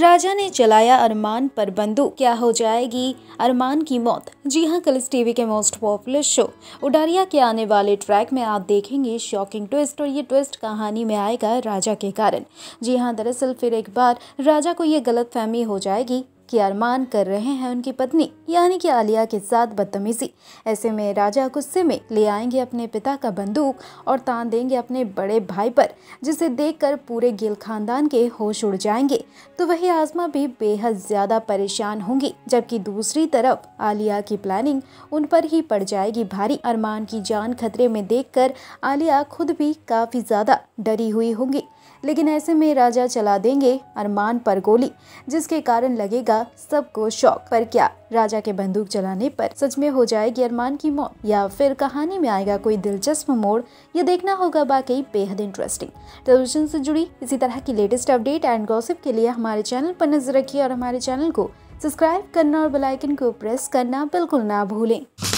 राजा ने चलाया अरमान पर बंदूक क्या हो जाएगी अरमान की मौत जी हाँ कल टीवी के मोस्ट पॉपुलर शो उडारिया के आने वाले ट्रैक में आप देखेंगे शॉकिंग ट्विस्ट और ये ट्विस्ट कहानी में आएगा राजा के कारण जी हाँ दरअसल फिर एक बार राजा को ये गलत फहमी हो जाएगी की अरमान कर रहे हैं उनकी पत्नी यानी कि आलिया के साथ बदतमीजी ऐसे में राजा गुस्से में ले आएंगे अपने पिता का बंदूक और तान देंगे अपने बड़े भाई पर जिसे देखकर पूरे गिल खानदान के होश उड़ जाएंगे तो वही आजमा भी बेहद ज़्यादा परेशान होंगी जबकि दूसरी तरफ आलिया की प्लानिंग उन पर ही पड़ जाएगी भारी अरमान की जान खतरे में देखकर आलिया खुद भी काफ़ी ज़्यादा डरी हुई होंगी लेकिन ऐसे में राजा चला देंगे अरमान पर गोली जिसके कारण लगेगा था सबको शौक पर क्या राजा के बंदूक चलाने पर सच में हो जाएगी अरमान की मौत या फिर कहानी में आएगा कोई दिलचस्प मोड़ ये देखना होगा बाकी बेहद इंटरेस्टिंग टेलीविजन से जुड़ी इसी तरह की लेटेस्ट अपडेट एंड गॉसिप के लिए हमारे चैनल पर नजर रखिए और हमारे चैनल को सब्सक्राइब करना और बेलाइकन को प्रेस करना बिल्कुल ना भूलें